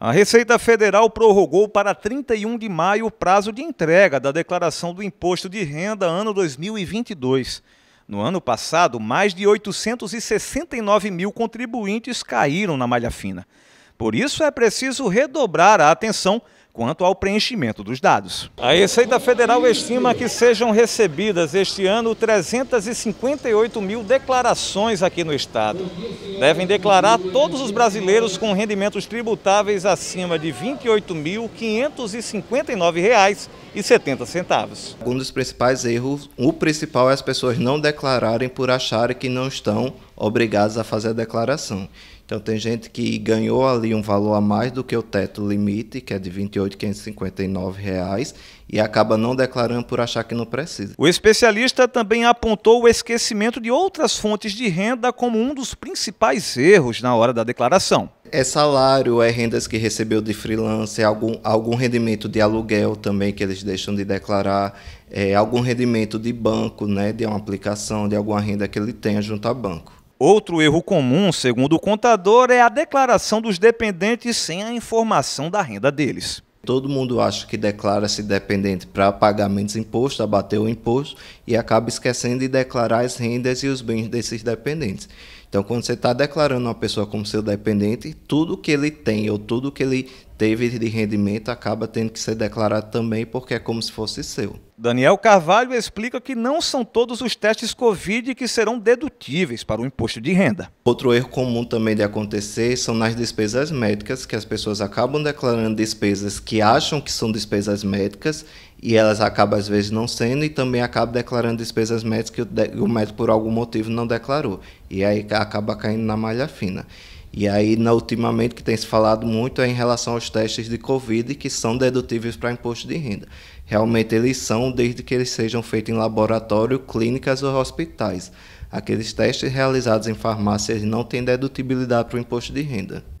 A Receita Federal prorrogou para 31 de maio o prazo de entrega da declaração do Imposto de Renda ano 2022. No ano passado, mais de 869 mil contribuintes caíram na malha fina. Por isso é preciso redobrar a atenção quanto ao preenchimento dos dados. A Receita Federal estima que sejam recebidas este ano 358 mil declarações aqui no estado. Devem declarar todos os brasileiros com rendimentos tributáveis acima de R$ 28.559,70. Um dos principais erros, o principal é as pessoas não declararem por acharem que não estão obrigadas a fazer a declaração. Então tem gente que ganhou ali um valor a mais do que o teto limite, que é de R$ 28.559, e acaba não declarando por achar que não precisa. O especialista também apontou o esquecimento de outras fontes de renda como um dos principais erros na hora da declaração. É salário, é rendas que recebeu de freelancer, algum, algum rendimento de aluguel também que eles deixam de declarar, é, algum rendimento de banco, né, de uma aplicação, de alguma renda que ele tenha junto a banco. Outro erro comum, segundo o contador, é a declaração dos dependentes sem a informação da renda deles. Todo mundo acha que declara-se dependente para pagamentos de imposto, abater o imposto e acaba esquecendo de declarar as rendas e os bens desses dependentes. Então, quando você está declarando uma pessoa como seu dependente, tudo que ele tem ou tudo que ele teve de rendimento acaba tendo que ser declarado também, porque é como se fosse seu. Daniel Carvalho explica que não são todos os testes Covid que serão dedutíveis para o imposto de renda. Outro erro comum também de acontecer são nas despesas médicas, que as pessoas acabam declarando despesas que acham que são despesas médicas e elas acabam às vezes não sendo e também acabam declarando despesas médicas que o, o médico por algum motivo não declarou e aí acaba caindo na malha fina. E aí, na, ultimamente, que tem se falado muito é em relação aos testes de Covid que são dedutíveis para imposto de renda. Realmente eles são, desde que eles sejam feitos em laboratório, clínicas ou hospitais. Aqueles testes realizados em farmácias não têm dedutibilidade para o imposto de renda.